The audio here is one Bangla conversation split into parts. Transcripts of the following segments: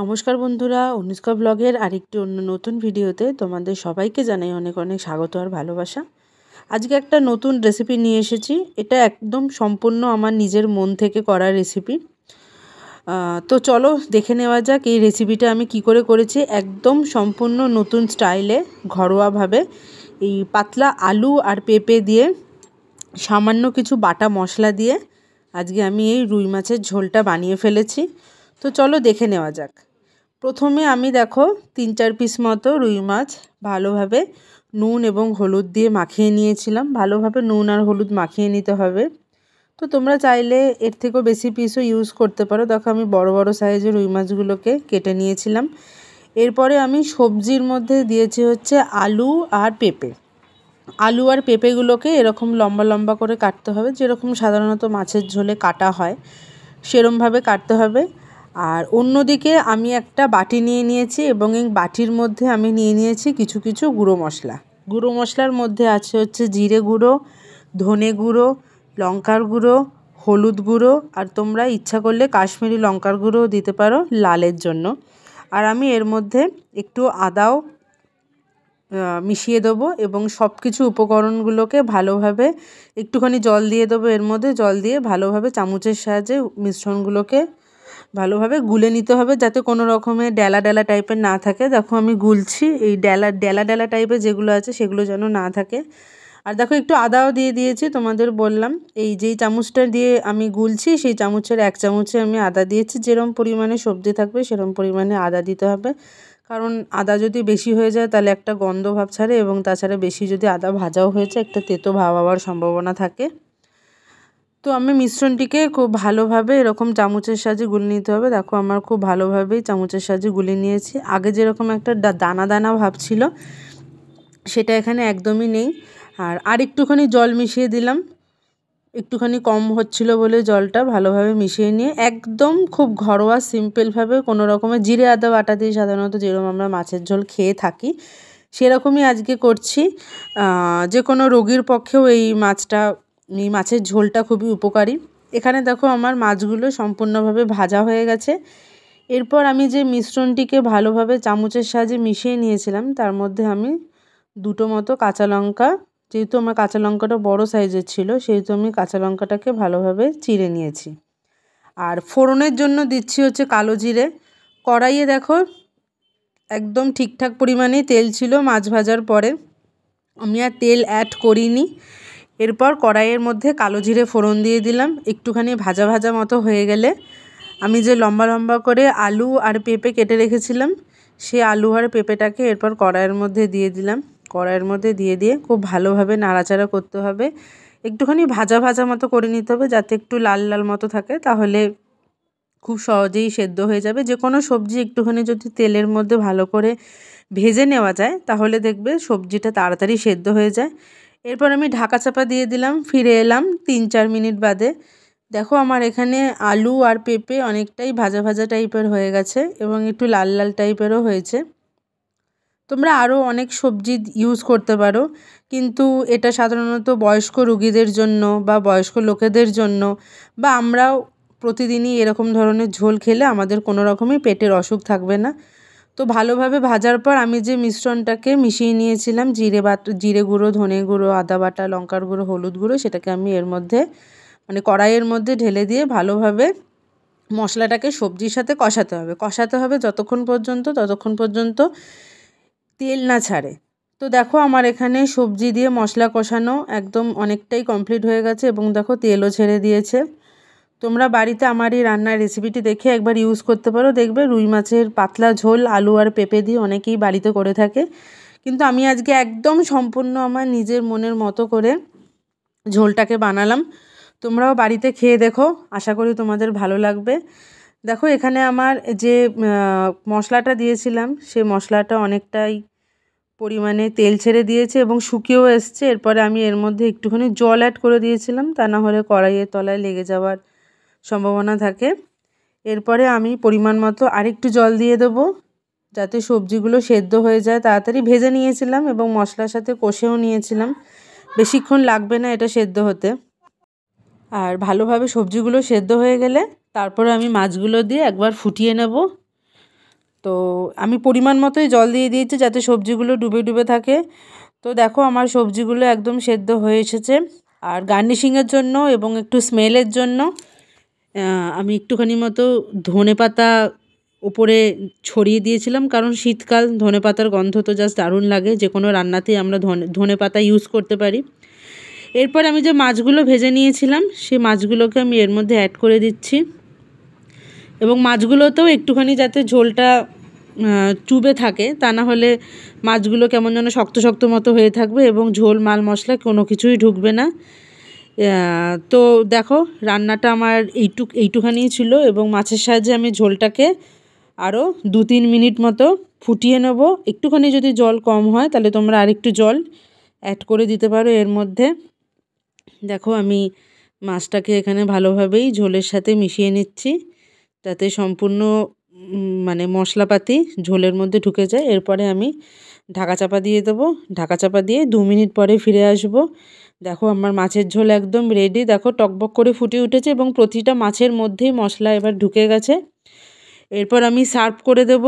নমস্কার বন্ধুরা অনুষ্কা ব্লগের আরেকটি অন্য নতুন ভিডিওতে তোমাদের সবাইকে জানাই অনেক অনেক স্বাগত আর ভালোবাসা আজকে একটা নতুন রেসিপি নিয়ে এসেছি এটা একদম সম্পূর্ণ আমার নিজের মন থেকে করা রেসিপি তো চলো দেখে নেওয়া যাক এই রেসিপিটা আমি কি করে করেছি একদম সম্পূর্ণ নতুন স্টাইলে ঘরোয়াভাবে এই পাতলা আলু আর পেঁপে দিয়ে সামান্য কিছু বাটা মশলা দিয়ে আজকে আমি এই রুই মাছের ঝোলটা বানিয়ে ফেলেছি তো চলো দেখে নেওয়া যাক প্রথমে আমি দেখো তিন চার পিস মতো রুই মাছ ভালোভাবে নুন এবং হলুদ দিয়ে মাখিয়ে নিয়েছিলাম ভালোভাবে নুন আর হলুদ মাখিয়ে নিতে হবে তো তোমরা চাইলে এর থেকেও বেশি পিসও ইউজ করতে পারো দেখো আমি বড় বড় সাইজের রুই মাছগুলোকে কেটে নিয়েছিলাম এরপরে আমি সবজির মধ্যে দিয়েছি হচ্ছে আলু আর পেঁপে আলু আর পেঁপেগুলোকে এরকম লম্বা লম্বা করে কাটতে হবে যেরকম সাধারণত মাছের ঝোলে কাটা হয় সেরমভাবে কাটতে হবে আর অন্যদিকে আমি একটা বাটি নিয়ে নিয়েছি এবং এই বাটির মধ্যে আমি নিয়ে নিয়েছি কিছু কিছু গুঁড়ো মশলা গুঁড়ো মশলার মধ্যে আছে হচ্ছে জিরে গুঁড়ো ধনে গুঁড়ো লঙ্কার গুঁড়ো হলুদ গুঁড়ো আর তোমরা ইচ্ছা করলে কাশ্মীরি লঙ্কার গুঁড়োও দিতে পারো লালের জন্য আর আমি এর মধ্যে একটু আদাও মিশিয়ে দেবো এবং সব কিছু উপকরণগুলোকে ভালোভাবে একটুখানি জল দিয়ে দেবো এর মধ্যে জল দিয়ে ভালোভাবে চামচের সাহায্যে মিশ্রণগুলোকে ভালোভাবে গুলে নিতে হবে যাতে কোনো রকমের ডেলা ডেলা টাইপের না থাকে দেখো আমি গুলছি এই ডেলা ডেলা ডেলা টাইপের যেগুলো আছে সেগুলো যেন না থাকে আর দেখো একটু আদাও দিয়ে দিয়েছি তোমাদের বললাম এই যেই চামচটা দিয়ে আমি গুলছি সেই চামচের এক চামচে আমি আদা দিয়েছি যেরম পরিমাণে সবজি থাকবে সেরম পরিমাণে আদা দিতে হবে কারণ আদা যদি বেশি হয়ে যায় তাহলে একটা গন্ধ ভাব ছাড়ে এবং তাছাড়া বেশি যদি আদা ভাজাও হয়েছে একটা তেতো ভাব হওয়ার সম্ভাবনা থাকে তো আমি মিশ্রণটিকে খুব ভালোভাবে এরকম চামচের সাহায্যে গুলি নিতে হবে দেখো আমার খুব ভালোভাবেই চামচের সাহায্যে গুলি নিয়েছি আগে যেরকম একটা দানা দানা ভাব ছিল সেটা এখানে একদমই নেই আর আরেকটুখানি জল মিশিয়ে দিলাম একটুখানি কম হচ্ছিল বলে জলটা ভালোভাবে মিশিয়ে নিয়ে একদম খুব ঘরোয়া সিম্পলভাবে কোনো রকমের জিরে আদা বাটা দিয়ে সাধারণত যেরকম আমরা মাছের ঝোল খেয়ে থাকি সেরকমই আজকে করছি যে কোনো রোগীর পক্ষেও এই মাছটা এই মাছের ঝোলটা খুবই উপকারী এখানে দেখো আমার মাছগুলো সম্পূর্ণভাবে ভাজা হয়ে গেছে এরপর আমি যে মিশ্রণটিকে ভালোভাবে চামচের সাহায্যে মিশিয়ে নিয়েছিলাম তার মধ্যে আমি দুটো মতো কাঁচা লঙ্কা যেহেতু আমার কাঁচা লঙ্কাটা বড় সাইজের ছিল সেহেতু আমি কাঁচা লঙ্কাটাকে ভালোভাবে চিড়ে নিয়েছি আর ফোড়নের জন্য দিচ্ছি হচ্ছে কালো জিরে কড়াইয়ে দেখো একদম ঠিকঠাক পরিমাণে তেল ছিল মাছ ভাজার পরে আমি আর তেল অ্যাড করিনি এরপর কড়াইয়ের মধ্যে কালো জিরে ফোড়ন দিয়ে দিলাম একটুখানি ভাজা ভাজা মতো হয়ে গেলে আমি যে লম্বা লম্বা করে আলু আর পেঁপে কেটে রেখেছিলাম সে আলু আর পেঁপেটাকে এরপর কড়াইয়ের মধ্যে দিয়ে দিলাম কড়াইয়ের মধ্যে দিয়ে দিয়ে খুব ভালোভাবে নাড়াচাড়া করতে হবে একটুখানি ভাজা ভাজা মতো করে নিতে হবে যাতে একটু লাল লাল মতো থাকে তাহলে খুব সহজেই সেদ্ধ হয়ে যাবে যে কোনো সবজি একটুখানি যদি তেলের মধ্যে ভালো করে ভেজে নেওয়া যায় তাহলে দেখবে সবজিটা তাড়াতাড়ি সেদ্ধ হয়ে যায় এরপর আমি ঢাকা চাপা দিয়ে দিলাম ফিরে এলাম তিন চার মিনিট বাদে দেখো আমার এখানে আলু আর পেঁপে অনেকটাই ভাজা ভাজা টাইপের হয়ে গেছে এবং একটু লাল লাল টাইপেরও হয়েছে তোমরা আরও অনেক সবজি ইউজ করতে পারো কিন্তু এটা সাধারণত বয়স্ক রুগীদের জন্য বা বয়স্ক লোকেদের জন্য বা আমরাও প্রতিদিনই এরকম ধরনের ঝোল খেলে আমাদের কোনো রকমই পেটের অসুখ থাকবে না তো ভালোভাবে ভাজার পর আমি যে মিশ্রণটাকে মিশিয়ে নিয়েছিলাম জিরে বাট জিরে গুঁড়ো ধনে গুঁড়ো আদা বাটা লঙ্কার গুঁড়ো হলুদ গুঁড়ো সেটাকে আমি এর মধ্যে মানে কড়াইয়ের মধ্যে ঢেলে দিয়ে ভালোভাবে মশলাটাকে সবজির সাথে কষাতে হবে কষাতে হবে যতক্ষণ পর্যন্ত ততক্ষণ পর্যন্ত তেল না ছাড়ে তো দেখো আমার এখানে সবজি দিয়ে মশলা কষানো একদম অনেকটাই কমপ্লিট হয়ে গেছে এবং দেখো তেলও ছেড়ে দিয়েছে তোমরা বাড়িতে আমার এই রান্নার রেসিপিটি দেখে একবার ইউজ করতে পারো দেখবে রুই মাছের পাতলা ঝোল আলু আর পেঁপে দিয়ে অনেকেই বাড়িতে করে থাকে কিন্তু আমি আজকে একদম সম্পূর্ণ আমার নিজের মনের মতো করে ঝোলটাকে বানালাম তোমরাও বাড়িতে খেয়ে দেখো আশা করি তোমাদের ভালো লাগবে দেখো এখানে আমার যে মশলাটা দিয়েছিলাম সে মশলাটা অনেকটাই পরিমাণে তেল ছেড়ে দিয়েছে এবং শুকিয়েও এসছে এরপরে আমি এর মধ্যে একটুখানি জল অ্যাড করে দিয়েছিলাম তা না হলে কড়াইয়ের তলায় লেগে যাওয়ার সম্ভাবনা থাকে এরপরে আমি পরিমাণ মতো আরেকটু জল দিয়ে দেবো যাতে সবজিগুলো সেদ্ধ হয়ে যায় তাড়াতাড়ি ভেজে নিয়েছিলাম এবং মশলার সাথে কষেও নিয়েছিলাম বেশিক্ষণ লাগবে না এটা সেদ্ধ হতে আর ভালোভাবে সবজিগুলো সেদ্ধ হয়ে গেলে তারপরে আমি মাছগুলো দিয়ে একবার ফুটিয়ে নেব তো আমি পরিমাণ মতোই জল দিয়ে দিয়েছি যাতে সবজিগুলো ডুবে ডুবে থাকে তো দেখো আমার সবজিগুলো একদম সেদ্ধ হয়ে এসেছে আর গার্নিশিংয়ের জন্য এবং একটু স্মেলের জন্য আমি একটুখানি মতো ধনে পাতা ওপরে ছড়িয়ে দিয়েছিলাম কারণ শীতকাল ধনে পাতার গন্ধ তো জাস্ট দারুণ লাগে যে কোনো রান্নাতেই আমরা ধনে ধনে পাতা ইউজ করতে পারি এরপর আমি যে মাছগুলো ভেজে নিয়েছিলাম সেই মাছগুলোকে আমি এর মধ্যে অ্যাড করে দিচ্ছি এবং মাছগুলোতেও একটুখানি যাতে ঝোলটা চুবে থাকে তা না হলে মাছগুলো কেমন যেন শক্ত শক্ত মতো হয়ে থাকবে এবং ঝোল মাল মশলা কোনো কিছুই ঢুকবে না তো দেখো রান্নাটা আমার এইটুক এইটুখানিই ছিল এবং মাছের সাহায্যে আমি ঝোলটাকে আরও দু তিন মিনিট মতো ফুটিয়ে নেব একটুখানি যদি জল কম হয় তাহলে তোমরা আরেকটু জল অ্যাড করে দিতে পারো এর মধ্যে দেখো আমি মাছটাকে এখানে ভালোভাবেই ঝোলের সাথে মিশিয়ে নিচ্ছি যাতে সম্পূর্ণ মানে মশলাপাতি ঝোলের মধ্যে ঢুকে যায় এরপরে আমি ঢাকা চাপা দিয়ে দেবো ঢাকা চাপা দিয়ে দু মিনিট পরে ফিরে আসব দেখো আমার মাছের ঝোল একদম রেডি দেখো টকবক করে ফুটে উঠেছে এবং প্রতিটা মাছের মধ্যেই মশলা এবার ঢুকে গেছে এরপর আমি সার্ভ করে দেব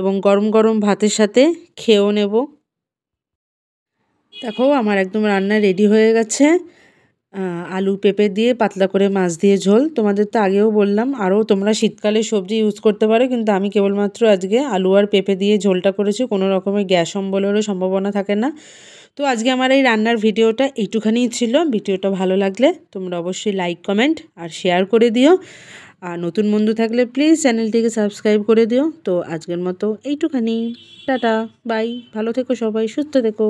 এবং গরম গরম ভাতের সাথে খেয়েও নেব দেখো আমার একদম রান্না রেডি হয়ে গেছে আলু পেঁপে দিয়ে পাতলা করে মাছ দিয়ে ঝোল তোমাদের তো আগেও বললাম আরও তোমরা শীতকালে সবজি ইউজ করতে পারো কিন্তু আমি কেবলমাত্র আজকে আলু আর পেঁপে দিয়ে ঝোলটা করেছি কোনো রকমের গ্যাস অম্বলেরও সম্ভাবনা থাকে না তো আজকে আমার এই রান্নার ভিডিওটা এইটুখানিই ছিল ভিডিওটা ভালো লাগলে তোমরা অবশ্যই লাইক কমেন্ট আর শেয়ার করে দিও আর নতুন বন্ধু থাকলে প্লিজ চ্যানেলটিকে সাবস্ক্রাইব করে দিও তো আজকের মতো এইটুখানি টাটা বাই ভালো থেকো সবাই সুস্থ থেকো